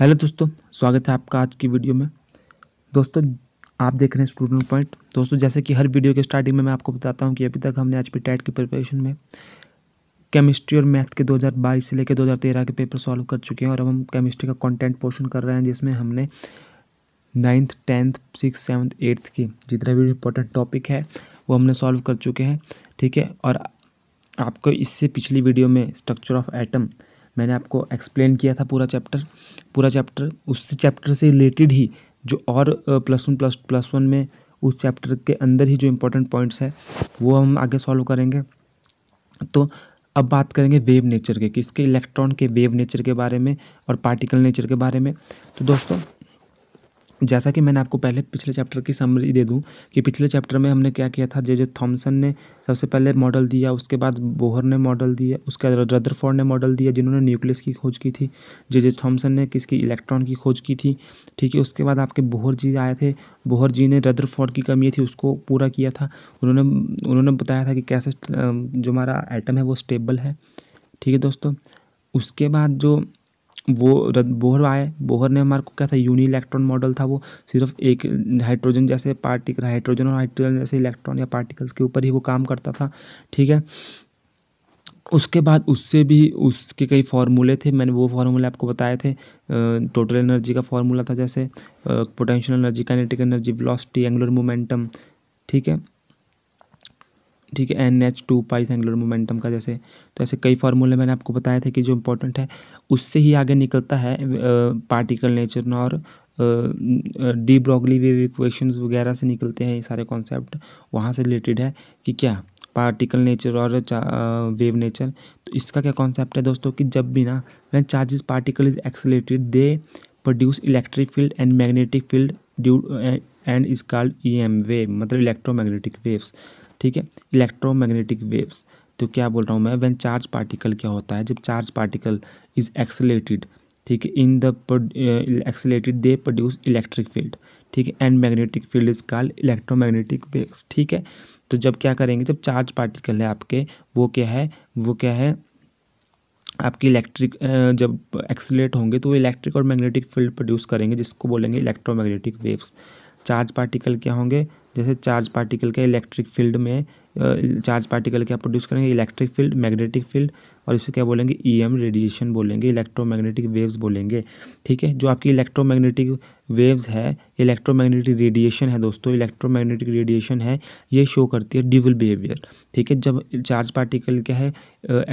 hello दोस्तों स्वागत है आपका आज की वीडियो में दोस्तों आप देख रहे हैं स्टूडेंट पॉइंट दोस्तों जैसे कि हर वीडियो के स्टार्टिंग में मैं आपको बताता हूं कि अभी तक हमने आज पी टैट की प्रिपरेशन में केमिस्ट्री और मैथ के 2022 से लेकर 2013 के पेपर सॉल्व कर चुके हैं और अब हम केमिस्ट्री का कॉन्टेंट पोर्शन कर रहे हैं जिसमें हमने ninth tenth six seventh eighth की जितना भी इम्पोर्टेंट टॉपिक है वो हमने सॉल्व कर चुके हैं ठीक है और आपको इससे पिछली वीडियो में स्ट्रक्चर ऑफ एटम मैंने आपको एक्सप्लेन किया था पूरा चैप्टर पूरा चैप्टर उस चैप्टर से रिलेटेड ही जो और plus one plus plus one में उस चैप्टर के अंदर ही जो इम्पोर्टेंट पॉइंट्स है वो हम आगे सॉल्व करेंगे तो अब बात करेंगे वेव नेचर के किसके इलेक्ट्रॉन के वेव नेचर के बारे में और पार्टिकल नेचर के बारे में तो दोस्तों जैसा कि मैंने आपको पहले पिछले चैप्टर की समरी दे दूं कि पिछले चैप्टर में हमने क्या किया था जे जे थॉमसन ने सबसे पहले मॉडल दिया उसके बाद बोहर ने मॉडल दिया उसके बाद रदरफोर्ड ने मॉडल दिया जिन्होंने न्यूक्लियस की खोज की थी जे जे थॉमसन ने किसकी इलेक्ट्रॉन की खोज की थी ठीक है उसके बाद आपके बोहर जी आए थे बोहर जी ने रदरफोर्ड की कमी थी उसको पूरा किया था उन्होंने उन्होंने बताया था कि कैसे जो हमारा आइटम है वो स्टेबल है ठीक है दोस्तों उसके बाद जो वो बोहर आए बोहर ने हमारे को क्या था यूनी इलेक्ट्रॉन मॉडल था वो सिर्फ एक हाइड्रोजन जैसे पार्टिकल हाइड्रोजन और हाइड्रोजन जैसे इलेक्ट्रॉन या पार्टिकल्स के ऊपर ही वो काम करता था ठीक है उसके बाद उससे भी उसके कई फार्मूले थे मैंने वो फार्मूले आपको बताए थे टोटल एनर्जी का फार्मूला था जैसे potential energy kinetic energy velocity angular momentum ठीक है ठीक है N H two pi angular momentum का जैसे तो ऐसे कई फार्मूले मैंने आपको बताया था कि जो इम्पोर्टेंट है उससे ही आगे निकलता है पार्टिकल नेचर और डी ब्रॉगली वेव इक्वेशंस वगैरह से निकलते हैं ये सारे कॉन्सेप्ट वहाँ से रिलेटेड है कि क्या पार्टिकल नेचर और वेव नेचर तो इसका क्या कॉन्सेप्ट है दोस्तों कि जब भी ना when charges particle is accelerated they produce electric field and magnetic field due and is called E M wave मतलब इलेक्ट्रोमैग्नेटिक वेव्स ठीक है इलेक्ट्रोमैग्नेटिक वेव्स तो क्या बोल रहा हूँ मैं वैन चार्ज पार्टिकल क्या होता है जब चार्ज पार्टिकल इज एक्सलेटेड ठीक है in the accelerated they produce electric field ठीक है and magnetic field is electro electromagnetic waves ठीक है तो जब क्या करेंगे जब चार्ज पार्टिकल है आपके वो क्या है वो क्या है आपकी इलेक्ट्रिक uh, जब एक्सलेट होंगे तो वो इलेक्ट्रिक और मैग्नेटिक फील्ड प्रोड्यूस करेंगे जिसको बोलेंगे इलेक्ट्रोमैग्नेटिक वेव्स चार्ज पार्टिकल क्या होंगे जैसे चार्ज पार्टिकल के इलेक्ट्रिक फील्ड में चार्ज पार्टिकल क्या प्रोड्यूस करेंगे इलेक्ट्रिक फील्ड मैग्नेटिक फील्ड और इसे क्या बोलेंगे ईएम e रेडिएशन बोलेंगे इलेक्ट्रोमैग्नेटिक वेव्स बोलेंगे ठीक है जो आपकी इलेक्ट्रोमैग्नेटिक वेव्स है इलेक्ट्रोमैग्नेटिक रेडिएशन है दोस्तों इलेक्ट्रोमैग्नेटिक रेडिएशन है ये शो करती है ड्यूबल बिहेवियर ठीक है जब चार्ज पार्टिकल क्या है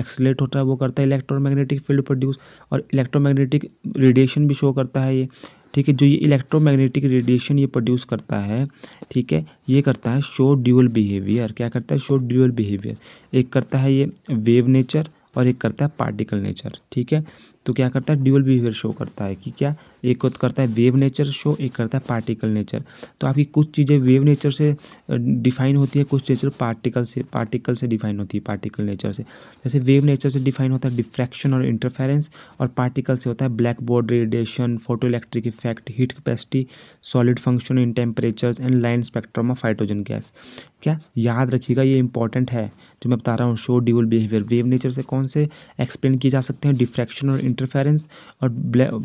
एक्सलेट होता है वो करता है इलेक्ट्रोमैग्नेटिक फील्ड प्रोड्यूस और इलेक्ट्रोमैग्नेटिक रेडिएशन भी शो करता है ये ठीक है जो ये इलेक्ट्रोमैग्नेटिक रेडिएशन ये प्रोड्यूस करता है ठीक है ये करता है शो ड्यूअल बिहेवियर क्या करता है शो ड्यूअल बिहेवियर एक करता है ये वेव नेचर और एक करता है पार्टिकल नेचर ठीक है तो क्या करता है ड्यूअल बिहेवियर शो करता है कि क्या एक करता है वेव नेचर शो एक करता है पार्टिकल नेचर तो आपकी कुछ चीज़ें वेव नेचर से डिफाइन होती है कुछ नेचर पार्टिकल से पार्टिकल से डिफाइन होती है पार्टिकल नेचर से जैसे वेव नेचर से डिफाइन होता है डिफ्रैक्शन और इंटरफेरेंस और पार्टिकल से होता है black board radiation photo electric effect heat capacity solid function in temperatures and line spectrum of hydrogen gas क्या याद रखिएगा ये इंपॉर्टेंट है जो मैं बता रहा हूँ show dual behaviour wave nature से कौन से एक्सप्लेन किए जा सकते हैं डिफ्रैक्शन और इंटरफेरेंस और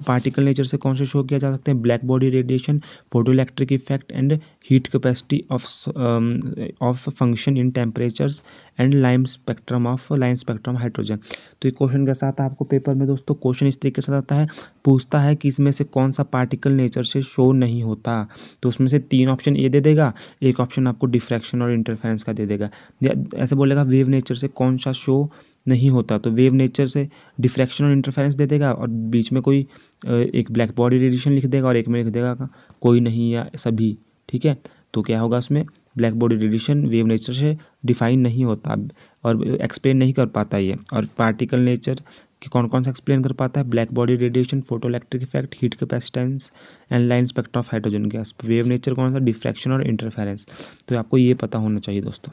पार्टिकल नेचर से कौन से शो किया जा सकते हैं black body radiation photo electric effect and heat capacity of of function in temperatures and lime spectrum of line spectrum hydrogen तो ये क्वेश्चन कैसा आता है आपको पेपर में दोस्तों क्वेश्चन इस तरीके से आता है पूछता है कि इसमें से कौन सा पार्टिकल नेचर से शो नहीं होता तो उसमें से तीन ऑप्शन ये दे देगा एक ऑप्शन आपको डिफ्रैक्शन और इंटरफेरेंस का दे देगा ऐसे बोलेगा वेव नेचर से कौन सा शो नहीं होता तो वेव नेचर से डिफ्रैक्शन और इंटरफेरेंस दे देगा और बीच में कोई एक ब्लैक बॉडी रेडिएशन लिख देगा और एक में लिख देगा कोई नहीं या सभी ठीक है तो क्या होगा उसमें black body radiation wave nature से डिफाइन नहीं होता और एक्सप्लेन नहीं कर पाता ये और पार्टिकल नेचर कि कौन कौन सा एक्सप्लेन कर पाता है black body radiation photo electric effect heat capacitance and line spectrum of hydrogen gas wave nature कौन सा डिफ्रैक्शन और इंटरफेरेंस तो आपको ये पता होना चाहिए दोस्तों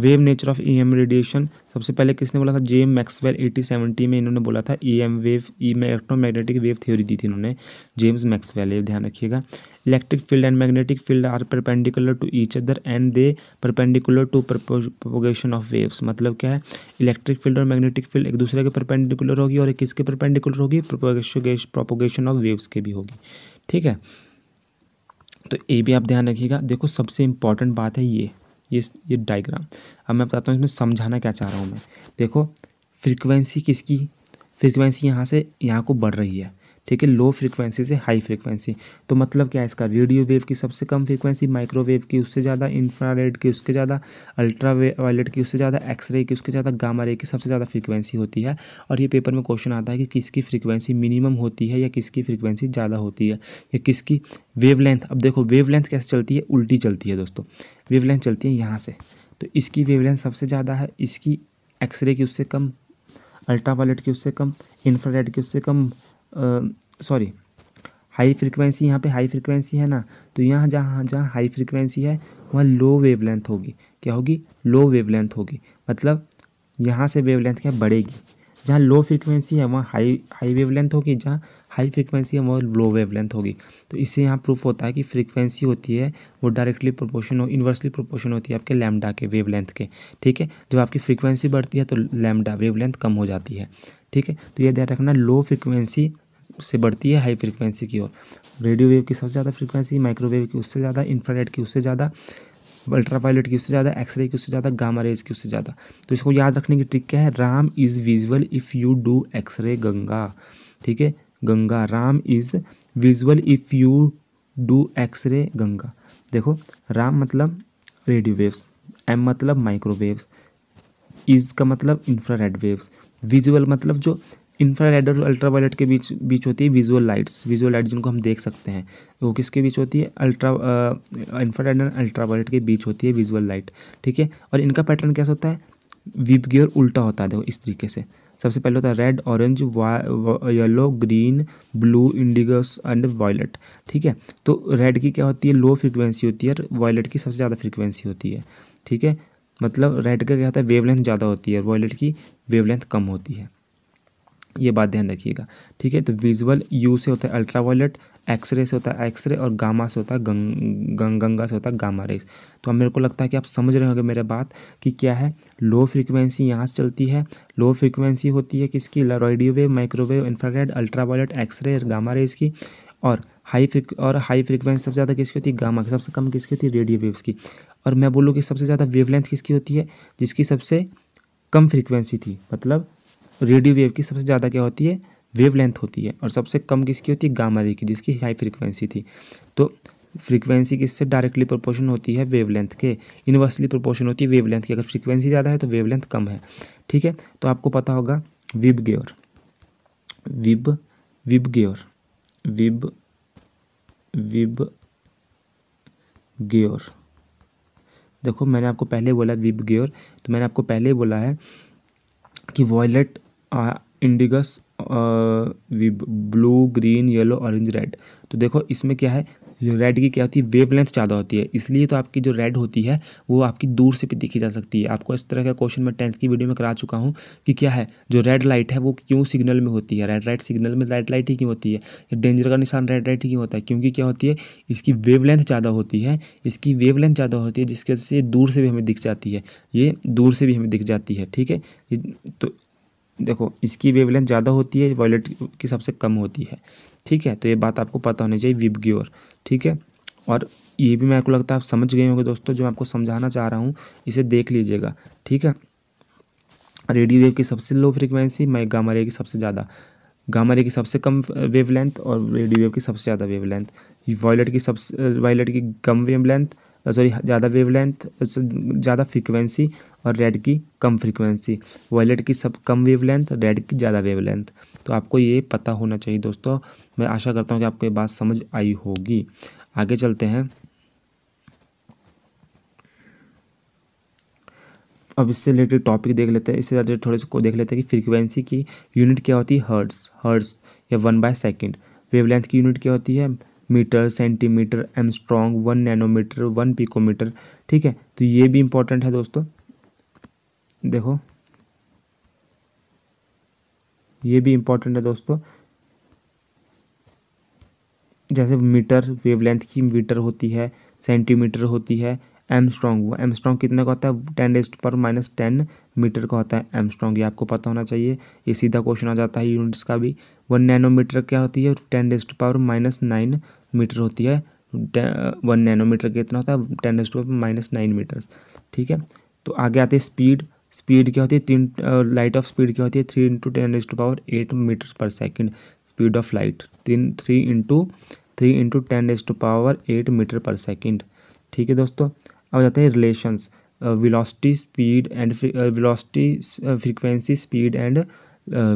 wave nature of E e M radiation सबसे पहले किसने बोला था जेम मैक्सवेल एटी सेवेंटी में इन्होंने बोला था ई एम वेव ई में इलेक्ट्रोमैग्नेटिक वेव थ्योरी दी थी इन्होंने जेम्स मैक्सवेल ये ध्यान रखिएगा electric field and magnetic field are perpendicular to each other and they perpendicular to propagation of waves मतलब क्या है इलेक्ट्रिक फील्ड और मैग्नेटिक फील्ड एक दूसरे के परपेंडिकुलर होगी और एक किसके परपेंडिकुलर होगी प्रोपोगेशन ऑफ वेव्स के भी होगी ठीक है तो ये भी आप ध्यान रखिएगा देखो सबसे इंपॉर्टेंट बात है ये ये ये डायग्राम अब मैं बताता हूँ इसमें समझाना क्या चाह रहा हूँ मैं देखो फ्रिक्वेंसी किसकी फ्रिक्वेंसी यहाँ से यहाँ को बढ़ रही है ठीक है लो फ्रिक्वेंसी से हाई फ्रिक्वेंसी तो मतलब क्या है इसका रेडियो वेव की सबसे कम फ्रिक्वेंसी माइक्रोवेव की उससे ज़्यादा इंफ्रारेड की उसके ज़्यादा अल्ट्रा वायलेट की उससे ज़्यादा एक्सरे की उसके ज़्यादा गामा रे की सबसे ज़्यादा फ्रिक्वेंसी होती है और ये पेपर में क्वेश्चन आता है कि किसकी फ्रिक्वेंसी मिनिमम होती है या किसकी फ्रिक्वेंसी ज़्यादा होती है या किसकी वेव अब देखो वेव कैसे चलती है उल्टी चलती है दोस्तों वेवलेंथ चलती है यहाँ से तो इसकी वेवलेंथ सबसे ज़्यादा है इसकी एक्सरे की उससे कम अल्ट्रावायलेट की उससे कम इंफ्रारेड की उससे कम सॉरी हाई फ्रिक्वेंसी यहाँ पे हाई फ्रिक्वेंसी है ना तो यहाँ जहाँ जहाँ हाई फ्रिक्वेंसी है वहाँ लो वेवलेंथ होगी क्या होगी लो वेवलेंथ होगी मतलब यहाँ से वेवलेंथ क्या बढ़ेगी जहाँ लो फ्रिक्वेंसी है वहाँ हाई हाई वेवलेंथ होगी जहाँ हाई फ्रिक्वेंसी और लो वेव होगी तो इससे यहाँ प्रूफ होता है कि फ्रिक्वेंसी होती है वो डायरेक्टली प्रोपोर्शन हो इन्वर्सली प्रोपोर्शन होती है आपके लैमडा के वेव के ठीक है जब आपकी फ्रिक्वेंसी बढ़ती है तो लैमडा वेव कम हो जाती है ठीक है तो यह ध्यान रखना लो फ्रिक्वेंसी से बढ़ती है हाई फ्रिक्वेंसी की ओर रेडियो वेव की सबसे ज़्यादा फ्रिक्वेंसी माइक्रोवेव की उससे ज़्यादा इंफ्रारेड की उससे ज़्यादा अल्ट्रावायलेट की उससे ज़्यादा एक्सरे की उससे ज़्यादा गामा रेज की उससे ज़्यादा तो इसको याद रखने की ट्रिक क्या है Ram is visual if you do x-ray Ganga ठीक है Ganga Ram is visual if you do x-ray Ganga देखो राम मतलब रेडियो वेव्स एम मतलब माइक्रोवेव्स इज का मतलब इंफ्रारेड वेव्स विजुअल मतलब जो इंफ्रारेड और अल्ट्रावायलेट के बीच बीच होती है विजुअल लाइट्स विजुअल लाइट जिनको हम देख सकते हैं वो किसके बीच होती है अल्ट्रा इंफ्रारेड और अल्ट्रावायलेट के बीच होती है विजुअल लाइट ठीक है और इनका पैटर्न कैसा होता है विब गियर उल्टा होता है देखो इस तरीके से सबसे पहले होता है red orange yellow green blue indigo and violet ठीक है तो रेड की क्या होती है लो फ्रिक्वेंसी होती है वायलेट की सबसे ज़्यादा फ्रिक्वेंसी होती है ठीक है मतलब रेड का क्या होता है वेवलेंथ ज़्यादा होती है और वॉयलेट की वेवलेंथ कम होती है ये बात ध्यान रखिएगा ठीक है तो विजुअल यू से होता है अल्ट्रा वायलेट एक्सरे से होता है एक्सरे और गामा से होता है गंग, गंग गंगा से होता है गामा रेस तो अब मेरे को लगता है कि आप समझ रहे होंगे मेरे बात कि क्या है लो फ्रिक्वेंसी यहाँ से चलती है लो फ्रिक्वेंसी होती है किसकी radio wave microwave infrared ultra violet X ray और गामा रेस की और हाई फ्रिक और हाई फ्रिक्वेंसी सबसे ज़्यादा किसकी होती है गामा की सबसे कम किसकी होती है रेडियो वेव्स की और मैं बोलूँ कि सबसे ज़्यादा वेवलेंथ किसकी होती है जिसकी सबसे कम फ्रिक्वेंसी थी मतलब रेडियो वेव की सबसे ज़्यादा क्या होती है वेवलेंथ होती है और सबसे कम किसकी होती है गामा रे की जिसकी हाई फ्रिक्वेंसी थी तो फ्रीक्वेंसी किससे डायरेक्टली प्रोपोर्शन होती है वेवलेंथ के इनवर्सली प्रोपोर्शन होती है वेवलेंथ की अगर फ्रीक्वेंसी ज़्यादा है तो वेवलेंथ कम है ठीक है तो आपको पता होगा VIB GYOR VIB VIB GYOR VIB VIB GYOR देखो मैंने आपको पहले बोला विब गेयर तो मैंने आपको पहले बोला है कि violet indigo uh, blue green yellow orange red तो देखो इसमें क्या है रेड की क्या होती है वेवलेंथ ज़्यादा होती है इसलिए तो आपकी जो रेड होती है वो आपकी दूर से भी देखी जा सकती है आपको इस तरह का क्वेश्चन मैं टेंथ की वीडियो में करा चुका हूँ कि क्या है जो रेड लाइट है वो क्यों सिग्नल में होती है रेड लाइट सिग्नल में रेड लाइट ही क्यों होती है या डेंजर का निशान रेड लाइट ही क्यों होता है क्योंकि क्या होती है इसकी वेव ज़्यादा होती है इसकी वेव ज़्यादा होती है जिसकी वजह से दूर से भी हमें दिख जाती है ये दूर से भी हमें दिख जाती है ठीक है तो देखो इसकी वेवलेंथ ज़्यादा होती है वॉयलेट की सबसे कम होती है ठीक है तो ये बात आपको पता होनी चाहिए विबग्योर ठीक है और ये भी मेरे को लगता है आप समझ गए होंगे दोस्तों जो मैं आपको समझाना चाह रहा हूँ इसे देख लीजिएगा ठीक है रेडियो वेव की सबसे लो फ्रिक्वेंसी मैं गामा रे की सबसे ज़्यादा गामा रे की सबसे कम वेवलेंथ और रेडियो वेव की सबसे ज़्यादा वेवलेंथ वायलेट की सबसे वायलेट की कम वेवलेंथ सॉरी uh, ज़्यादा वेवलेंथ uh, ज़्यादा फ्रीक्वेंसी और रेड की कम फ्रीक्वेंसी वायलेट की सब कम वेवलेंथ रेड की ज़्यादा वेवलेंथ तो आपको ये पता होना चाहिए दोस्तों मैं आशा करता हूँ कि आपको ये बात समझ आई होगी आगे चलते हैं अब इससे रिलेटेड टॉपिक देख लेते हैं इससे रिलेटेड थोड़े से देख लेते हैं कि फ्रीक्वेंसी की यूनिट क्या होती है हर्ट्स हर्ट्स या वन बाय सेकेंड वेवलेंथ की यूनिट क्या होती है metre centimetre angstrom one nanometre one picometre ठीक है तो ये भी इम्पोर्टेंट है दोस्तों देखो ये भी इम्पोर्टेंट है दोस्तों जैसे मीटर वेवलेंथ की मीटर होती है सेंटीमीटर होती है एमस्ट्रॉन्ग वो एमस्ट्रॉन्ग कितने का होता है टेन डेस्ट पर माइनस टेन मीटर का होता है एमस्ट्रॉन्ग ये आपको पता होना चाहिए ये सीधा क्वेश्चन आ जाता है यूनिट्स का भी वन नैनोमीटर क्या होती है ten raised power minus nine metre होती है वन नैनोमीटर कितना होता है ten raised power minus nine metres ठीक है तो आगे आते हैं स्पीड स्पीड क्या होती है तीन लाइट ऑफ स्पीड क्या होती है three into ten raised power eight metre per second speed of light तीन three into three into ten raised power eight metre per second ठीक है दोस्तों अब जाते हैं relations velocity speed and velocity frequency speed and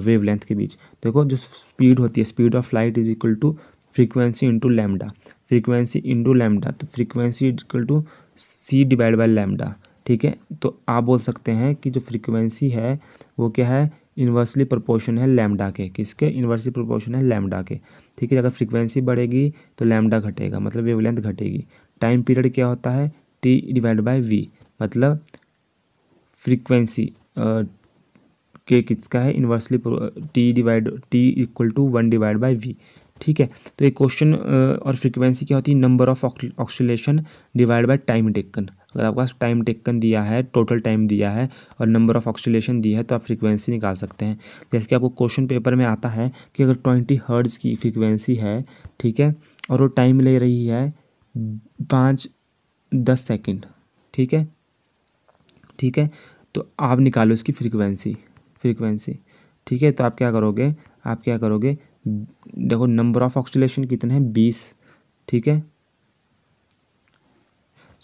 wavelength के बीच देखो जो स्पीड होती है speed of light is equal to frequency into lambda frequency into lambda तो frequency equal to C divide by lambda ठीक है तो आप बोल सकते हैं कि जो फ्रीक्वेंसी है वो क्या है इन्वर्सली प्रोपोर्शन है लैमडा के किसके इन्वर्सली प्रोपोर्शन है लैमडा के ठीक है अगर फ्रीक्वेंसी बढ़ेगी तो लैमडा घटेगा मतलब वेवलेंथ घटेगी टाइम पीरियड क्या होता है टी डिवाइड बाई वी मतलब फ्रीक्वेंसी के किसका है inversely T divide T equal to one divide by V ठीक है तो ये क्वेश्चन और फ्रीक्वेंसी क्या होती है number of oscillation divide by time taken अगर आपके पास टाइम टेकन दिया है टोटल टाइम दिया है और नंबर ऑफ ऑक्सीलेशन दिया है तो आप फ्रीक्वेंसी निकाल सकते हैं जैसे कि आपको क्वेश्चन पेपर में आता है कि अगर ट्वेंटी हर्ड्स की फ्रीक्वेंसी है ठीक है और वो टाइम ले रही है पाँच दस सेकंड ठीक है ठीक है तो आप निकालो इसकी फ्रीक्वेंसी फ्रीक्वेंसी ठीक है तो आप क्या करोगे आप क्या करोगे देखो नंबर ऑफ ऑक्सीलेशन कितने हैं बीस ठीक है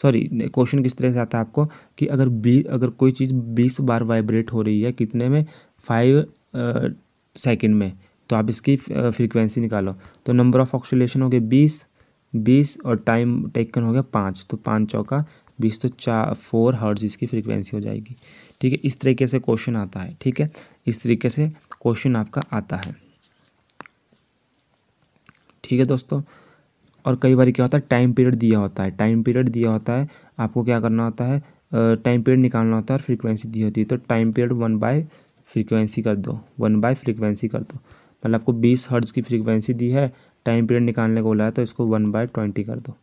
सॉरी क्वेश्चन किस तरह से आता है आपको कि अगर बी अगर कोई चीज़ बीस बार वाइब्रेट हो रही है कितने में फाइव सेकेंड uh, में तो आप इसकी फ्रीक्वेंसी uh, निकालो तो नंबर ऑफ ऑक्सीलेशन हो गए बीस बीस और टाइम टेकन हो गया पाँच तो पाँच चौका बीस तो चार फोर हर्ज इसकी फ्रीक्वेंसी हो जाएगी ठीक है इस तरीके से क्वेश्चन आता है ठीक है इस तरीके से क्वेश्चन आपका आता है ठीक है दोस्तों और कई बार क्या होता है टाइम पीरियड दिया होता है टाइम पीरियड दिया होता है आपको क्या करना होता है टाइम पीरियड निकालना होता है और फ्रीक्वेंसी दी होती है तो time period one by frequency कर दो वन बाय फ्रीक्वेंसी कर दो मतलब आपको बीस हर्ज की फ्रीक्वेंसी दी है टाइम पीरियड निकालने को बोला है तो इसको वन बाय ट्वेंटी कर दो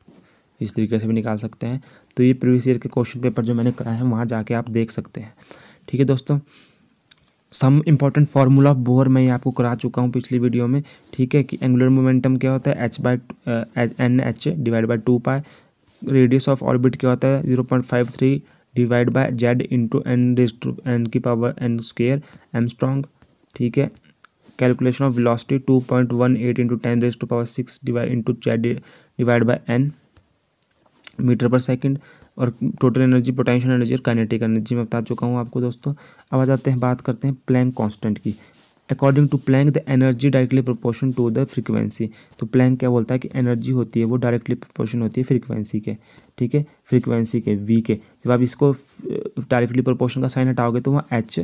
इस तरीके से भी निकाल सकते हैं तो ये प्रीवियस ईयर के क्वेश्चन पेपर जो मैंने कराए हैं वहाँ जाके आप देख सकते हैं ठीक है दोस्तों some important formula of Bohr मैं ये आपको करा चुका हूँ पिछली वीडियो में ठीक है कि एंगुलर मोमेंटम क्या होता है H by N H divide by two pi radius of orbit क्या होता है zero point five three divide by Z into N raise to N की power N square angstrom ठीक है calculation of velocity two point one eight into ten raise to power six divide into divide by N metre per second और total energy potential energy और kinetic energy मैं बता चुका हूँ आपको दोस्तों अब आ जाते हैं बात करते हैं प्लैंक कांस्टेंट की according to Planck the energy directly proportion to the frequency तो प्लैंक क्या बोलता है कि एनर्जी होती है वो डायरेक्टली प्रोपोर्शन होती है फ्रीक्वेंसी के ठीक है फ्रीक्वेंसी के वी के जब आप इसको डायरेक्टली प्रोपोर्शन का साइन हटाओगे तो वहाँ एच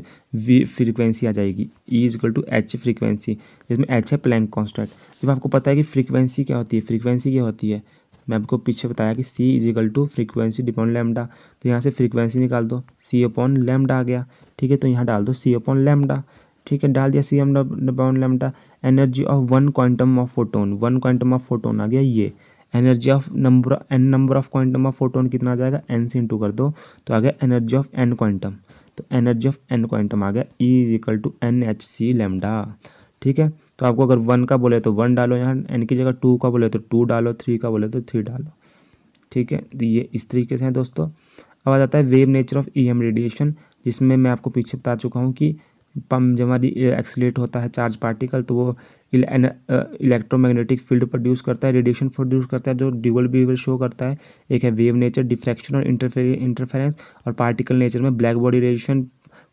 वी फ्रीक्वेंसी आ जाएगी E is equal to H frequency जिसमें एच है प्लैंक कॉन्स्टेंट जब आपको पता है कि फ्रीक्वेंसी क्या होती है फ्रीक्वेंसी क्या होती है मैं आपको पीछे बताया कि C is equal to frequency upon lambda तो यहाँ से फ्रीक्वेंसी निकाल दो सी अपॉन लेमडा आ गया ठीक है तो यहाँ डाल दो सी अपॉन लेमडा ठीक है डाल दिया C M down lambda energy of one quantum of photon one quantum of photon आ गया ये energy of number N number of quantum of photon कितना आ जाएगा एन सी इंटू कर दो तो आ गया एनर्जी ऑफ एन क्वांटम तो एनर्जी ऑफ एन क्वांटम आ गया E is equal to N H C lambda ठीक है तो आपको अगर वन का बोले तो वन डालो यहाँ एन की जगह टू का बोले तो टू डालो थ्री का बोले तो थ्री डालो ठीक है तो ये इस तरीके से है दोस्तों अब आ जाता है wave nature of E e M radiation जिसमें मैं आपको पीछे बता चुका हूँ कि पम्प जब हमारी एक्सीट होता है चार्ज पार्टिकल तो वो इलेक्ट्रोमैग्नेटिक फील्ड प्रोड्यूस करता है रेडिएशन प्रोड्यूस करता है जो ड्यूअल बिहेवियर शो करता है एक है वेव नेचर डिफ्रैक्शन और इंटरफेरेंस और पार्टिकल नेचर में black body radiation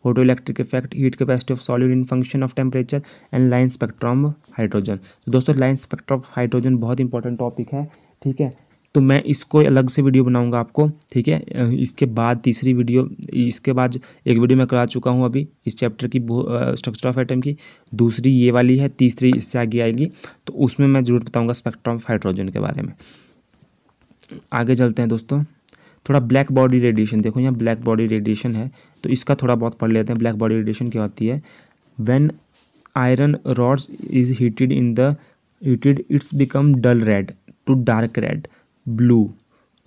photo electric effect heat capacity of solid in function of temperature and line spectrum hydrogen तो दोस्तों लाइन स्पेक्ट्रम हाइड्रोजन बहुत इंपॉर्टेंट टॉपिक है ठीक है तो मैं इसको अलग से वीडियो बनाऊंगा आपको ठीक है इसके बाद तीसरी वीडियो इसके बाद एक वीडियो मैं करा चुका हूँ अभी इस चैप्टर की स्ट्रक्चर ऑफ आइटम की दूसरी ये वाली है तीसरी इससे आगे आएगी तो उसमें मैं ज़रूर बताऊँगा स्पेक्ट्रम ऑफ हाइड्रोजन के बारे में आगे चलते हैं दोस्तों थोड़ा ब्लैक बॉडी रेडिएशन देखो यहाँ ब्लैक बॉडी रेडिएशन है तो इसका थोड़ा बहुत पढ़ लेते हैं ब्लैक बॉडी रेडिएशन क्या होती है when iron rods is heated in the heated it's become dull red to dark red blue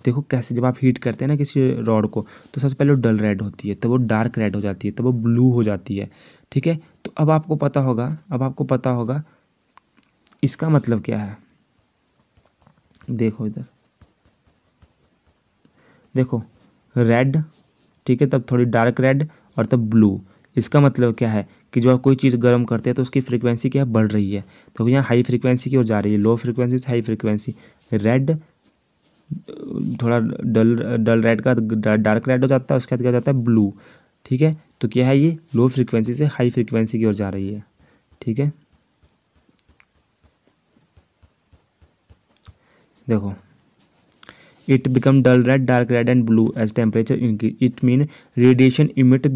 देखो कैसे जब आप हीट करते हैं ना किसी रॉड को तो सबसे पहले वो डल रेड होती है तब तो वो डार्क रेड हो जाती है तब तो वो ब्लू हो जाती है ठीक है तो अब आपको पता होगा अब आपको पता होगा इसका मतलब क्या है देखो इधर देखो रेड ठीक है तब थोड़ी डार्क रेड और तब ब्लू इसका मतलब क्या है कि जब आप कोई चीज़ गर्म करते हैं तो उसकी फ्रीक्वेंसी क्या बढ़ रही है तो यहाँ हाई फ्रीक्वेंसी की ओर जा रही है लो फ्रीक्वेंसी से हाई फ्रीक्वेंसी रेड थोड़ा डल डल रेड का डार्क रेड हो जाता है उसके बाद क्या हो जाता है ब्लू ठीक है तो क्या है ये लो फ्रिक्वेंसी से हाई फ्रिक्वेंसी की ओर जा रही है ठीक है देखो it become dull red dark red and blue as temperature increase it mean radiation emit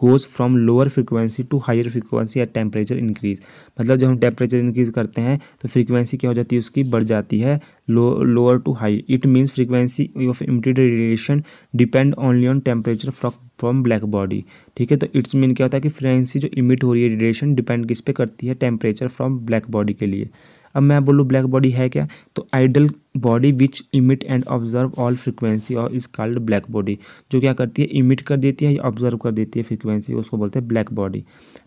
goes from lower frequency to higher frequency at temperature increase मतलब जब हम टेम्परेचर इंक्रीज करते हैं तो फ्रीक्वेंसी क्या हो जाती है उसकी बढ़ जाती है lower to high it means frequency of emitted radiation depend only on temperature from black body ठीक है तो इट्स मीन क्या होता है कि फ्रीक्वेंसी जो इमिट हो रही है रेडिएशन डिपेंड किस पे करती है टेम्परेचर फ्रॉम ब्लैक बॉडी के लिए अब मैं बोलूँ ब्लैक बॉडी है क्या तो ideal body which emit and observe all frequency और इज कॉल्ड ब्लैक बॉडी जो क्या करती है इमिट कर देती है या ऑब्जर्व कर देती है फ्रिक्वेंसी उसको बोलते हैं ब्लैक बॉडी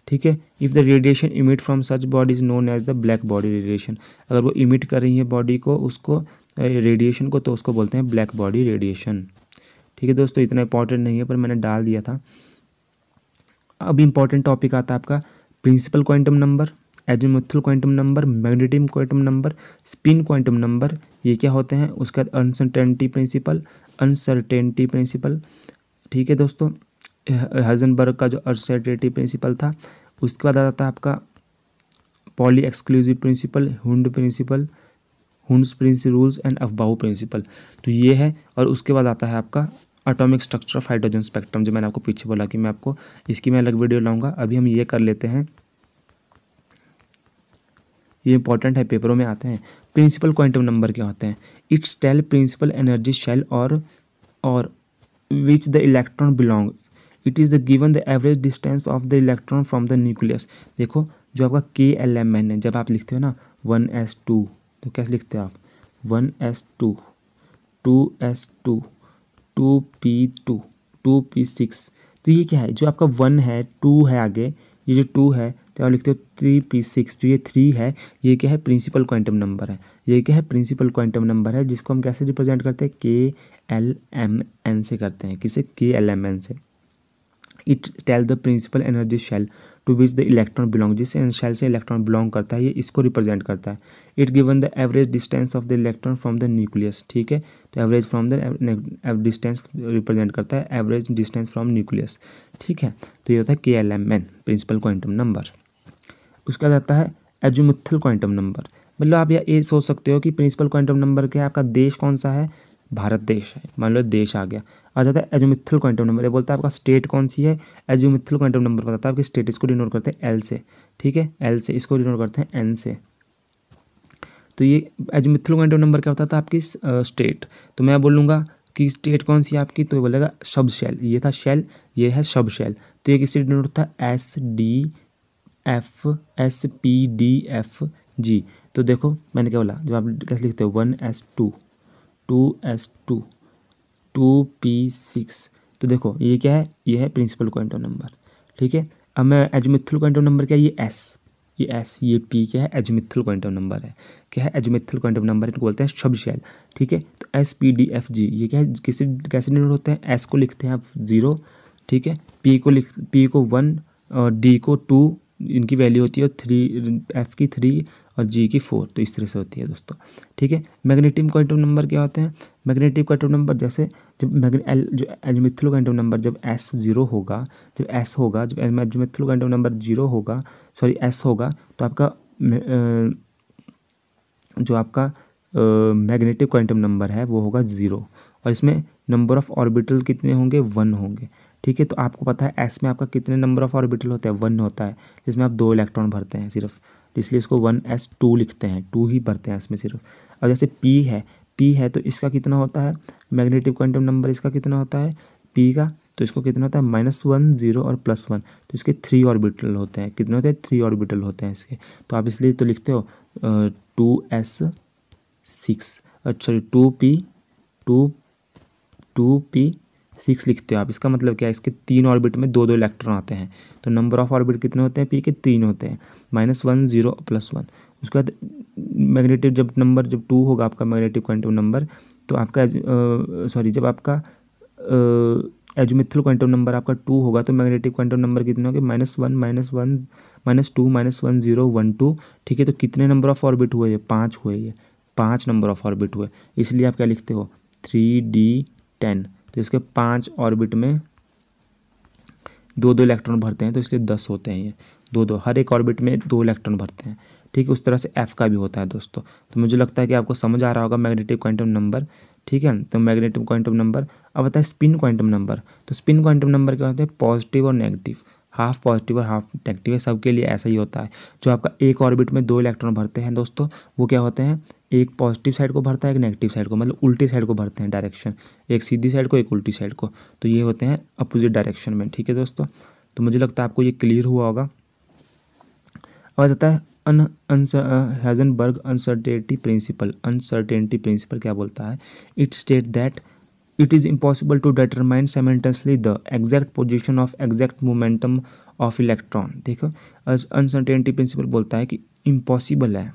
ठीक है if the radiation emit from such body is known as the black body radiation अगर वो इमिट कर रही है बॉडी को उसको रेडिएशन को तो उसको बोलते हैं ब्लैक बॉडी रेडिएशन ठीक है दोस्तों इतना इंपॉर्टेंट नहीं है पर मैंने डाल दिया था अब इम्पॉर्टेंट टॉपिक आता है आपका principal quantum number azimuthal quantum number magnetic quantum number spin quantum number ये क्या होते हैं उसके बाद अनसर्टेनिटी प्रिंसिपल अनसर्टेनिटी प्रिंसिपल ठीक है दोस्तों हजनबर्ग का जो अनसर्टेनिटी प्रिंसिपल था उसके बाद आता था आपका Pauli exclusive principle Hund principle Hund's principle rules and Aufbau principle तो ये है और उसके बाद आता है आपका atomic structure of hydrogen spectrum जो मैंने आपको पीछे बोला कि मैं आपको इसकी मैं अलग वीडियो लाऊंगा अभी हम ये कर लेते हैं ये इंपॉर्टेंट है पेपरों में आते हैं प्रिंसिपल क्वांटम नंबर क्या होते हैं it's tell principal energy shell और और which the electron belong it is the given the average distance of the electron from the nucleus देखो जो आपका के एल एम एन है जब आप लिखते हो ना वन एस टू तो कैसे लिखते हो आप one S two two S two two P two two P six तो ये क्या है जो आपका वन है टू है आगे ये जो टू है तो आप लिखते हो थ्री पी सिक्स जो ये थ्री है ये क्या है प्रिंसिपल क्वांटम नंबर है ये क्या है प्रिंसिपल क्वांटम नंबर है जिसको हम कैसे रिप्रेजेंट करते हैं के एल एम एन से करते हैं किसे के एल एम एन से it tell the principal energy shell to which the electron belong जिस शेल से इलेक्ट्रॉन बिलोंग करता है ये इसको रिप्रेजेंट करता है it given the average distance of the electron from the nucleus ठीक है तो average from the distance represent करता है एवरेज डिस्टेंस फ्रॉम न्यूक्लियस ठीक है तो ये होता है K L M N principal quantum number उसके बाद आता है एजुमुथल क्वांटम नंबर मतलब आप ये सोच सकते हो कि प्रिंसिपल क्वांटम नंबर क्या है आपका देश कौन सा है भारत देश है मान लो देश आ गया आ जाता है एजुमिथल क्वांटम नंबर ये बोलता है आपका स्टेट कौन सी है एजुमिथल क्वांटम नंबर बताता है आपकी स्टेट इसको डिनोट करते हैं एल से ठीक है एल से इसको डिनोट करते हैं एन से तो ये एजुमिथल क्वांटम नंबर क्या बताता है आपकी स्टेट तो मैं बोलूँगा कि स्टेट कौन सी है आपकी तो बोलेगा शब शैल ये था शैल ये है शब शैल तो ये किससे डिनोट होता है S D F S P D F G तो देखो मैंने क्या बोला जब आप कैसे लिखते हो one S two two S two two P six तो देखो ये क्या है ये है प्रिंसिपल क्वांटम नंबर ठीक है अब मैं एजमिथल क्वांटम नंबर क्या है ये एस ये एस ये पी क्या है एजमिथल क्वांटम नंबर है क्या है एजमिथल क्वांटम नंबर इनको बोलते हैं शब्द शैल ठीक है तो S P D F G ये क्या है किसी कैसे डिनोट होते हैं एस को लिखते हैं आप जीरो ठीक है पी को लिख पी को वन और डी को टू इनकी वैल्यू होती है थ्री एफ़ की थ्री और जी की फोर तो इस तरह से होती है दोस्तों ठीक है मैग्नेटिव क्वांटम नंबर क्या होते हैं मैग्नेटिव क्वांटम नंबर जैसे जब मैग्ने एल जो एजमिथलो क्वांटम नंबर जब एस जीरो होगा जब एस होगा जब एजमिथलो क्वांटम नंबर जीरो होगा सॉरी एस होगा तो आपका जो आपका मैग्नेटिव क्वांटम नंबर है वो होगा ज़ीरो और इसमें नंबर ऑफ़ ऑर्बिटल कितने होंगे वन होंगे ठीक है तो आपको पता है एस में आपका कितने नंबर ऑफ ऑर्बिटल होता है वन होता है जिसमें आप दो इलेक्ट्रॉन भरते हैं सिर्फ इसलिए इसको वन एस टू लिखते हैं टू ही भरते हैं इसमें सिर्फ अब जैसे पी है पी है तो इसका कितना होता है मैग्नेटिव क्वांटम नंबर इसका कितना होता है पी का तो इसको कितना होता है माइनस वन जीरो और प्लस वन तो इसके थ्री ऑर्बिटल होते हैं कितने होते हैं थ्री ऑर्बिटल होते हैं इसके तो आप इसलिए तो लिखते हो two S six sorry two P two two P six लिखते हो आप इसका मतलब क्या है इसके तीन ऑर्बिट में दो दो इलेक्ट्रॉन आते हैं तो नंबर ऑफ ऑर्बिट कितने होते हैं पी के तीन होते हैं minus one zero plus one उसके बाद मैग्नेटिव जब नंबर जब टू होगा आपका मैग्नेटिव क्वांटम नंबर तो आपका सॉरी जब आपका एजमिथल क्वांटम नंबर आपका टू होगा तो मैग्नेटिव क्वांटम नंबर कितने होंगे minus one minus one minus two minus one zero one two ठीक है तो कितने नंबर ऑफ ऑर्बिट हुए ये पाँच हुए ये पाँच नंबर ऑफ ऑर्बिट हुए इसलिए आप क्या लिखते हो थ्री डी टेन तो इसके पाँच ऑर्बिट में दो दो इलेक्ट्रॉन भरते हैं तो इसलिए दस होते हैं ये दो दो हर एक ऑर्बिट में दो इलेक्ट्रॉन भरते हैं ठीक है उस तरह से एफ का भी होता है दोस्तों तो मुझे लगता है कि आपको समझ आ रहा होगा मैग्नेटिव क्वांटम नंबर ठीक है तो मैग्नेटिव क्वांटम नंबर अब आता है स्पिन क्वांटम नंबर तो स्पिन क्वांटम नंबर क्या होता है पॉजिटिव और नेगेटिव हाफ पॉजिटिव और हाफ नेगेटिव है सबके लिए ऐसा ही होता है जो आपका एक ऑर्बिट में दो इलेक्ट्रॉन भरते हैं दोस्तों वो क्या होते हैं एक पॉजिटिव साइड को भरता है एक नेगेटिव साइड को मतलब उल्टी साइड को भरते हैं डायरेक्शन एक सीधी साइड को एक उल्टी साइड को तो ये होते हैं अपोजिट डायरेक्शन में ठीक है दोस्तों तो मुझे लगता है आपको ये क्लियर हुआ होगा अब आ जाता है अन Heisenberg uncertainty principle uncertainty principle क्या बोलता है it state that it is impossible to determine simultaneously the exact position of exact momentum of electron देखो अनसर्टेनिटी प्रिंसिपल बोलता है कि इम्पॉसिबल है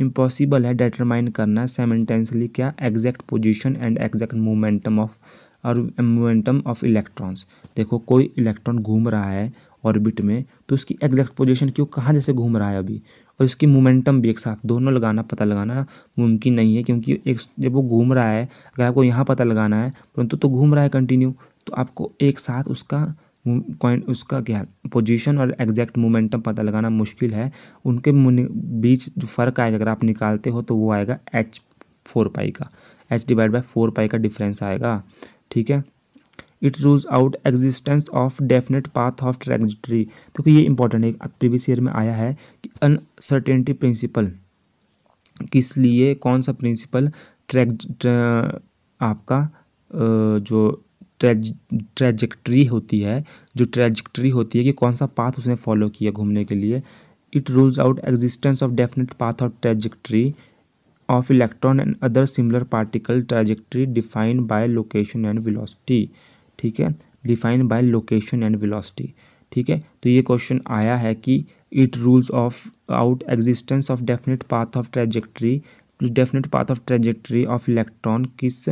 इम्पॉसिबल है डिटरमाइन करना सेमेंटेंसली क्या exact position and exact momentum of और मोमेंटम ऑफ इलेक्ट्रॉन्स देखो कोई इलेक्ट्रॉन घूम रहा है ऑर्बिट में तो उसकी एग्जैक्ट पोजीशन क्यों कहाँ जैसे घूम रहा है अभी और उसकी मोमेंटम भी एक साथ दोनों लगाना पता लगाना मुमकिन नहीं है क्योंकि एक जब वो घूम रहा है अगर आपको यहाँ पता लगाना है परंतु तो घूम रहा है कंटिन्यू तो आपको एक साथ उसका कॉइन उसका क्या पोजीशन और एग्जैक्ट मोमेंटम पता लगाना मुश्किल है उनके बीच जो फ़र्क आएगा अगर आप निकालते हो तो वो आएगा एच फोर पाई का H divide by four pi का डिफरेंस आएगा ठीक है it rules out existence of definite path of trajectory तो ये इंपॉर्टेंट है प्रीवियस ईयर में आया है कि अनसर्टेनिटी प्रिंसिपल किस लिए कौन सा प्रिंसिपल ट्रैक आपका जो ट्रेज ट्रेजेक्ट्री होती है जो ट्रेजेक्ट्री होती है कि कौन सा पाथ उसने फॉलो किया घूमने के लिए it rules out existence of definite path of trajectory of electron and other similar particle trajectory defined by location and velocity ठीक है defined by location and velocity ठीक है तो ये क्वेश्चन आया है कि it rules of out existence of definite path of trajectory definite path of trajectory of electron किस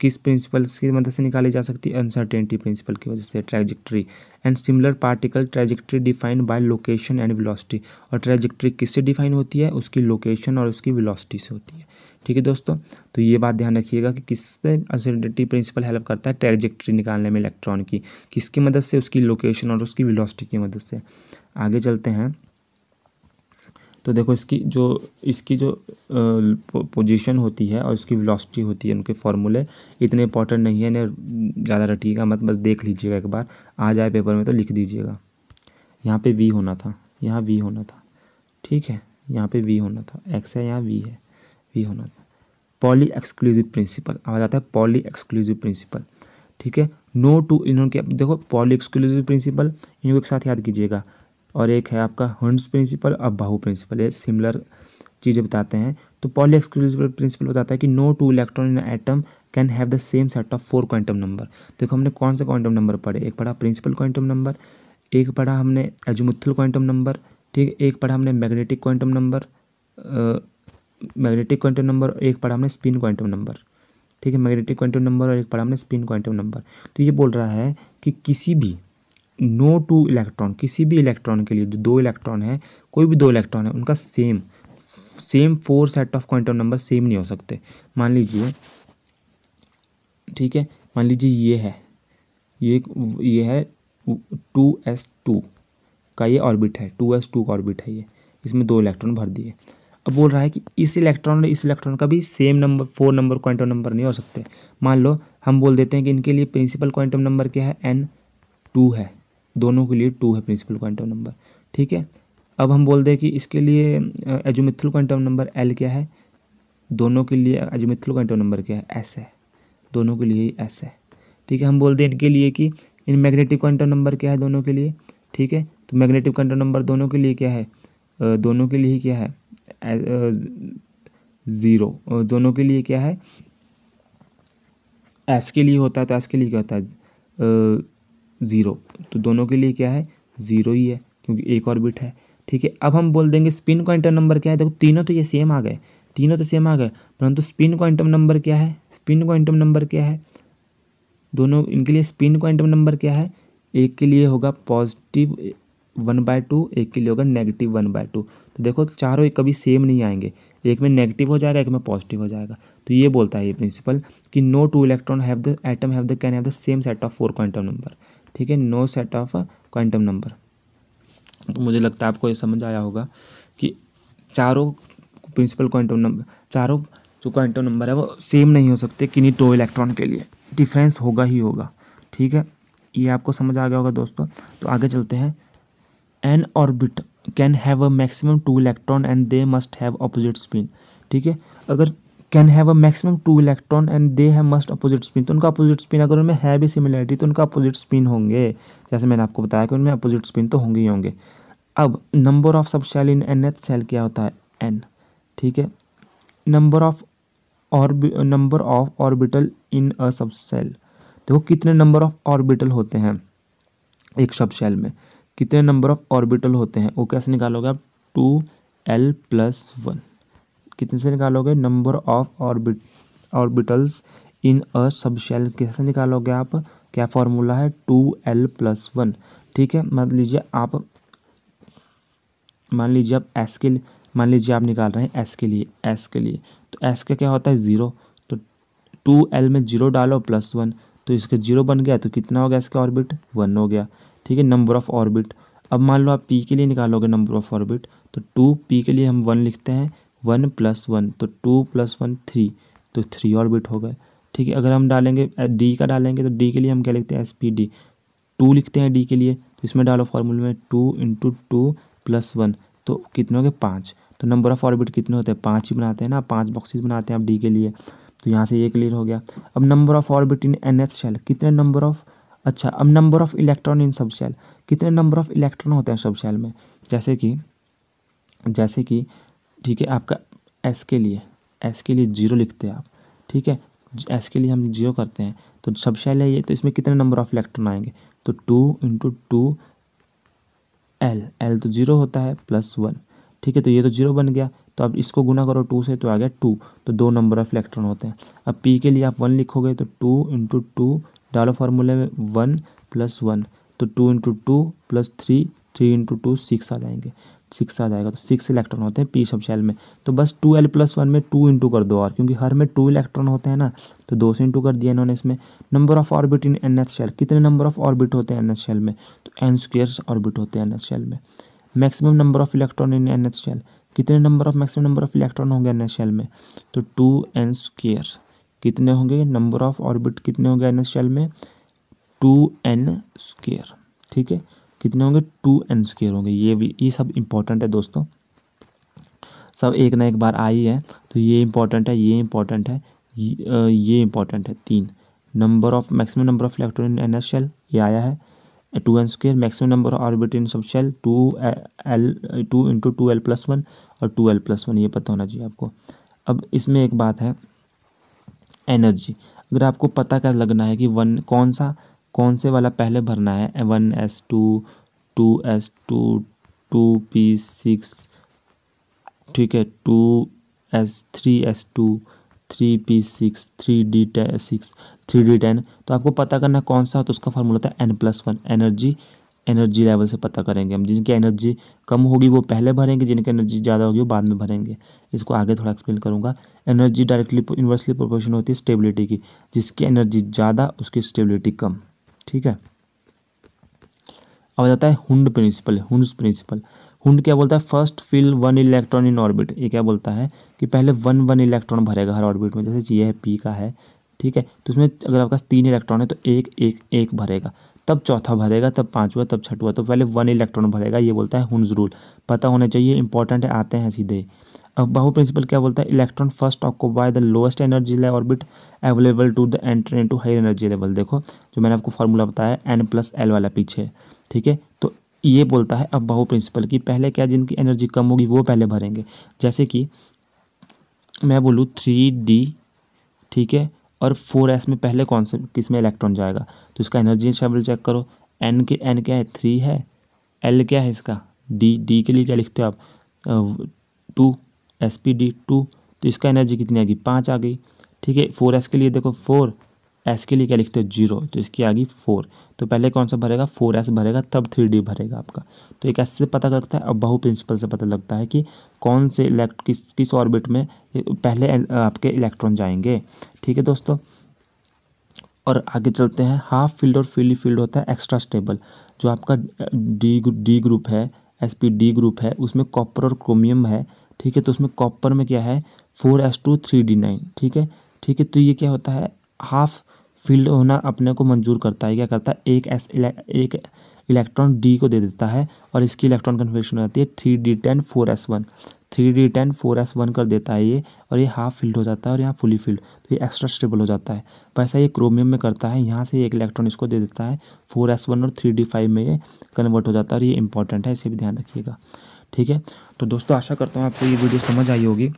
किस प्रिंसिपल की मदद से निकाली जा सकती है अनसर्टेनिटी प्रिंसिपल की वजह से trajectory and similar particle trajectory defined by location and velocity और ट्रेजेक्ट्री किससे डिफाइन होती है उसकी लोकेशन और उसकी वेलोसिटी से होती है ठीक है दोस्तों तो ये बात ध्यान रखिएगा कि किससे अनसर्टेनिटी प्रिंसिपल हेल्प करता है ट्रेजेक्ट्री निकालने में इलेक्ट्रॉन की किसकी मदद से उसकी लोकेशन और उसकी वेलोसिटी की मदद से आगे चलते हैं तो देखो इसकी जो इसकी जो पोजीशन होती है और इसकी वेलोसिटी होती है उनके फार्मूले इतने इंपॉर्टेंट नहीं है इन्हें ज़्यादा रटिएगा मत बस देख लीजिएगा एक बार आ जाए पेपर में तो लिख दीजिएगा यहाँ पे वी होना था यहाँ वी होना था ठीक है यहाँ पे वी होना था एक्स है यहाँ वी है वी होना था पॉली एक्सक्लूसिव प्रिंसिपल आवाज़ आता है पॉली एक्सक्लूसिव प्रिंसिपल ठीक है नो टू इन्होंने देखो पॉली एक्सक्लूसिव प्रिंसिपल इनको एक साथ याद कीजिएगा और एक है आपका हंड्स प्रिंसिपल और बाहू प्रिंसिपल ये सिमिलर चीज़ें बताते हैं तो पॉली एक्सक्लूसिव प्रिंसिपल बताता है कि no two electron in atom can have the same set of four quantum number देखो हमने कौन से क्वांटम नंबर पढ़े एक पढ़ा प्रिंसिपल क्वांटम नंबर एक पढ़ा हमने एजुमुथल क्वांटम नंबर ठीक एक पढ़ा हमने magnetic quantum number magnetic quantum number एक पढ़ा हमने स्पिन क्वांटम नंबर ठीक है मैग्नेटिक क्वांटम नंबर और एक पढ़ा हमने स्पिन क्वांटम नंबर तो ये बोल रहा है कि किसी भी नो टू इलेक्ट्रॉन किसी भी इलेक्ट्रॉन के लिए जो दो इलेक्ट्रॉन है कोई भी दो इलेक्ट्रॉन है उनका same same four set of quantum number same नहीं हो सकते मान लीजिए ठीक है मान लीजिए ये है ये ये है टू एस टू का ये ऑर्बिट है टू एस टू का ऑर्बिट है ये इसमें दो इलेक्ट्रॉन भर दिए अब बोल रहा है कि इस इलेक्ट्रॉन और इस इलेक्ट्रॉन का भी same number four number quantum number नहीं हो सकते मान लो हम बोल देते हैं कि इनके लिए प्रिंसिपल क्वांटम नंबर क्या है एन टू है दोनों के लिए टू है प्रिंसिपल क्वांटम नंबर ठीक है अब हम बोल दें कि इसके लिए एजुमिथल क्वांटम नंबर एल क्या है दोनों के लिए एजुमिथल क्वांटम नंबर क्या है एस है दोनों के लिए एस है ठीक है हम बोल दें इनके लिए कि इन मैग्नेटिक क्वांटम नंबर क्या है दोनों के लिए ठीक है तो मैग्नेटिक क्वांटम नंबर दोनों के लिए क्या है दोनों के लिए क्या है ज़ीरो दोनों के लिए क्या है एस के लिए होता है तो एस के लिए क्या होता है ज़ीरो तो दोनों के लिए क्या है ज़ीरो ही है क्योंकि एक और बिट है ठीक है अब हम बोल देंगे स्पिन इंटर नंबर क्या है देखो तीनों तो ये सेम आ गए तीनों तो सेम आ गए परंतु स्पिन क्वांटम नंबर क्या है स्पिन क्वांटम नंबर क्या है दोनों इनके लिए स्पिन क्वांटम नंबर क्या है एक के लिए होगा पॉजिटिव वन बाय टू एक के लिए होगा नेगेटिव वन बाय टू तो देखो चारों एक कभी सेम नहीं आएंगे एक में नेगेटिव हो जाएगा एक में पॉजिटिव हो जाएगा तो ये बोलता है ये प्रिंसिपल कि no two electron have the atom have the can have the same set of four quantum number ठीक है no set of quantum number तो मुझे लगता है आपको ये समझ आया होगा कि चारों प्रिंसिपल क्वांटम नंबर चारों जो क्वांटम नंबर है वो सेम नहीं हो सकते किन्हीं दो इलेक्ट्रॉन के लिए डिफरेंस होगा ही होगा ठीक है ये आपको समझ आ गया होगा दोस्तों तो आगे चलते हैं an orbit can have a maximum two electron and they must have opposite spin ठीक है अगर can have a maximum two electron and they have must opposite spin तो उनका अपोजिट स्पिन अगर उनमें है भी सिमिलरिटी तो उनका अपोजिट स्पिन होंगे जैसे मैंने आपको बताया कि उनमें अपोजिट स्पिन तो होंगे ही होंगे अब number of sub shell in nth shell क्या होता है एन ठीक है number of number of orbital in a sub shell देखो कितने नंबर ऑफ ऑर्बिटल होते हैं एक सब सेल में कितने नंबर ऑफ ऑर्बिटल होते हैं वो कैसे निकालोगे आप टू एल प्लस वन कितने से निकालोगे number of orbit orbitals in a sub shell कैसे निकालोगे आप क्या फॉर्मूला है टू एल प्लस वन ठीक है मान लीजिए आप मान लीजिए आप एस के लिए मान लीजिए आप निकाल रहे हैं एस के लिए एस के लिए तो एस का क्या होता है ज़ीरो तो टू एल में जीरो डालो प्लस वन तो इसका जीरो बन गया तो कितना हो गया इसका ऑर्बिट वन हो गया ठीक है नंबर ऑफ ऑर्बिट अब मान लो आप पी के लिए निकालोगे नंबर ऑफ ऑर्बिट तो टू पी के लिए हम वन लिखते हैं वन प्लस वन तो टू प्लस वन थ्री तो थ्री ऑर्बिट हो गए ठीक है अगर हम डालेंगे डी का डालेंगे तो डी के लिए हम क्या लिखते हैं एस पी डी टू लिखते हैं डी के लिए तो इसमें डालो फॉर्मूले में two into two plus one तो कितने हो गए पाँच तो नंबर ऑफ ऑर्बिट कितने होते हैं पाँच ही बनाते हैं ना पाँच बॉक्सेस बनाते हैं आप डी के लिए तो यहाँ से ये क्लियर हो गया अब number of orbit in nth shell कितने नंबर ऑफ अच्छा अब नंबर ऑफ इलेक्ट्रॉन इन सब सेल कितने नंबर ऑफ इलेक्ट्रॉन होते हैं सब सेल में जैसे कि जैसे कि ठीक है आपका एस के लिए एस के लिए जीरो लिखते हैं आप ठीक है एस के लिए हम जीरो करते हैं तो शैल है ये तो इसमें कितने नंबर ऑफ इलेक्ट्रॉन आएंगे तो two into two L L तो जीरो होता है प्लस वन ठीक है तो ये तो जीरो बन गया तो अब इसको गुना करो टू से तो आ गया टू तो दो नंबर ऑफ इलेक्ट्रॉन होते हैं अब पी के लिए आप वन लिखोगे तो टू इंटू टू डालो फार्मूले में वन प्लस वन तो two into two plus three three into two six आ जाएंगे सिक्स आ जाएगा तो सिक्स इलेक्ट्रॉन होते हैं पी सब शेल में तो बस टू एल प्लस वन में टू इंटू कर दो और क्योंकि हर में टू इलेक्ट्रॉन होते हैं ना तो दो से इंटू कर दिया इन्होंने इसमें number of orbit in nth shell कितने नंबर ऑफ ऑर्बिट होते हैं एन एच शेल में तो एन स्क्वेयर ऑर्बिट होते हैं एन एच शेल में maximum number of electron in nth shell कितने number of maximum number of electron होंगे एन एच शेल में तो टू एन स्क्वेयर कितने होंगे नंबर ऑफ ऑर्बिट कितने होंगे एन एच शेल में टू एन स्क्वेयर ठीक है कितने होंगे टू एन स्केयर होंगे ये भी ये सब इम्पॉर्टेंट है दोस्तों सब एक ना एक बार आई है तो ये इम्पॉर्टेंट है ये इम्पॉर्टेंट है ये इम्पॉर्टेंट है तीन number of maximum number of electron in N shell ये आया है two N square maximum number of orbit in sub shell two L two into two L plus one और टू एल प्लस वन ये पता होना चाहिए आपको अब इसमें एक बात है एनर्जी अगर आपको पता क्या लगना है कि वन कौन सा कौन से वाला पहले भरना है one S two two S two two P six ठीक है two S three S two three P six three D ten six three D ten तो आपको पता करना कौन सा तो उसका फॉर्मूला था N plus one energy energy level से पता करेंगे हम जिनकी एनर्जी कम होगी वो पहले भरेंगे जिनकी एनर्जी ज़्यादा होगी वो बाद में भरेंगे इसको आगे थोड़ा एक्सप्लेन करूँगा एनर्जी डायरेक्टली इन्वर्सली प्रोपोर्शन होती है स्टेबिलिटी की जिसकी एनर्जी ज़्यादा उसकी स्टेबिलिटी कम ठीक है अब आ जाता है Hund principle Hund principle Hund क्या बोलता है first fill one electron in orbit ये क्या बोलता है कि पहले वन वन इलेक्ट्रॉन भरेगा हर ऑर्बिट में जैसे ये है पी का है ठीक है तो उसमें अगर आपका तीन इलेक्ट्रॉन है तो एक एक एक भरेगा तब चौथा भरेगा तब पांचवा तब छठवा तो पहले वन इलेक्ट्रॉन भरेगा ये बोलता है हुंड रूल पता होना चाहिए इंपॉर्टेंट है आते हैं सीधे अब बाहु प्रिंसिपल क्या बोलता है electron first by the lowest energy level orbit available to the entry into to high energy level देखो जो मैंने आपको फार्मूला बताया एन प्लस एल वाला पीछे ठीक है तो ये बोलता है अब बाहु प्रिंसिपल की पहले क्या जिनकी एनर्जी कम होगी वो पहले भरेंगे जैसे कि मैं बोलूँ थ्री डी ठीक है और फोर एस में पहले कौन से किस में इलेक्ट्रॉन जाएगा तो इसका एनर्जी शेबल चेक करो एन के एन क्या है थ्री है एल क्या है इसका डी डी के लिए क्या लिखते हो आप two S P D two तो इसका एनर्जी कितनी आ गई पाँच आ गई ठीक है फोर एस के लिए देखो फोर एस के लिए क्या लिखते हो जीरो तो इसकी आ गई फोर तो पहले कौन सा भरेगा फोर एस भरेगा तब थ्री डी भरेगा आपका तो एक ऐसे से पता लगता है और बहु प्रिंसिपल से पता लगता है कि कौन से इलेक्ट किस किस ऑर्बिट में पहले आपके इलेक्ट्रॉन जाएंगे ठीक है दोस्तों और आगे चलते हैं हाफ फील्ड और फील्ड फील्ड होता है एक्स्ट्रा स्टेबल जो आपका डी डी ग्रुप है एस पी डी ग्रुप है उसमें कॉपर और क्रोमियम है ठीक है तो उसमें कॉपर में क्या है four S two three D nine ठीक है ठीक है तो ये क्या होता है हाफ फील्ड होना अपने को मंजूर करता है क्या करता है एक एस एक इलेक्ट्रॉन डी को दे देता है और इसकी इलेक्ट्रॉन कन्फर्मेशन हो जाती है three D ten four S one three D ten four S one कर देता है ये और ये हाफ फील्ड हो जाता है और यहाँ फुली फील्ड तो ये एक्स्ट्रा स्टेबल हो जाता है वैसा तो ये क्रोमियम में करता है यहाँ से एक इलेक्ट्रॉन इसको दे देता है फोर एस वन और थ्री डी फाइव में ये कन्वर्ट हो जाता है और ये इंपॉर्टेंट है इसे भी ध्यान रखिएगा ठीक है तो दोस्तों आशा करता हूँ आपको ये वीडियो समझ आई होगी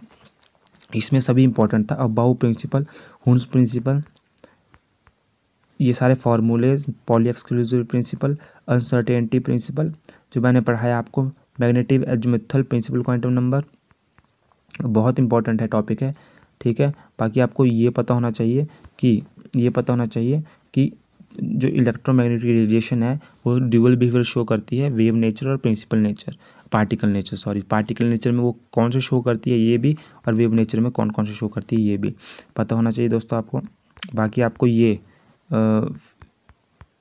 इसमें सभी इंपॉर्टेंट था अबाउ प्रिंसिपल हुंस प्रिंसिपल ये सारे formulas Pauli exclusive principle uncertainty principle जो मैंने पढ़ाया आपको magnetic azimuthal principal quantum number बहुत इंपॉर्टेंट है टॉपिक है ठीक है बाकी आपको ये पता होना चाहिए कि ये पता होना चाहिए कि जो इलेक्ट्रोमैग्नेटिक रेडिएशन है वो ड्यूअल बिहेवियर शो करती है वेव नेचर और principle nature particle nature sorry particle nature में वो कौन से शो करती है ये भी और वेव नेचर में कौन कौन से शो करती है ये भी पता होना चाहिए दोस्तों आपको बाकी आपको ये आ,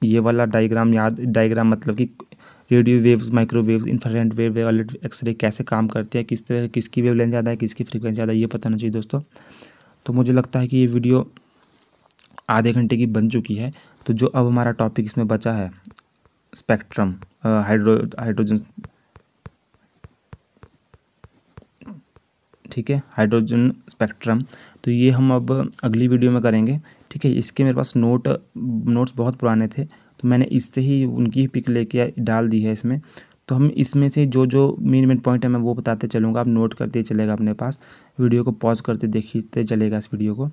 ये वाला डायग्राम याद डायग्राम मतलब कि radio waves microwave infrared wave wave alert x ray कैसे काम करते हैं किस तरह किसकी वेव ज़्यादा है किसकी फ्रिक्वेंसी ज़्यादा है ये पता होना चाहिए दोस्तों तो मुझे लगता है कि ये वीडियो आधे घंटे की बन चुकी है तो जो अब हमारा टॉपिक इसमें बचा है स्पेक्ट्रम हाइड्रो हाइड्रोजन ठीक है हाइड्रोजन स्पेक्ट्रम तो ये हम अब अगली वीडियो में करेंगे ठीक है इसके मेरे पास नोट नोट्स बहुत पुराने थे तो मैंने इससे ही उनकी ही पिक लेके डाल दी है इसमें तो हम इसमें से जो जो मेन मेन पॉइंट है मैं वो बताते चलूँगा आप नोट करते चलेगा अपने पास वीडियो को पॉज करते देखते चलेगा इस वीडियो को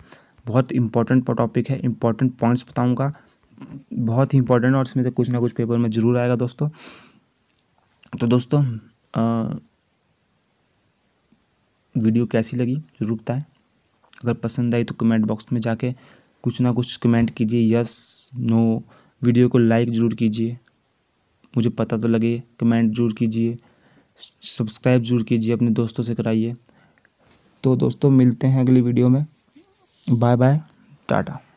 बहुत इंपॉर्टेंट टॉपिक है इंपॉर्टेंट पॉइंट्स बताऊँगा बहुत ही इंपॉर्टेंट और इसमें से कुछ ना कुछ पेपर में ज़रूर आएगा दोस्तों तो दोस्तों आ, वीडियो कैसी लगी जरूर बताएं अगर पसंद आई तो कमेंट बॉक्स में जाके कुछ ना कुछ कमेंट कीजिए यस नो वीडियो को लाइक ज़रूर कीजिए मुझे पता तो लगे कमेंट जरूर कीजिए सब्सक्राइब जरूर कीजिए अपने दोस्तों से कराइए तो दोस्तों मिलते हैं अगली वीडियो में बाय बाय टाटा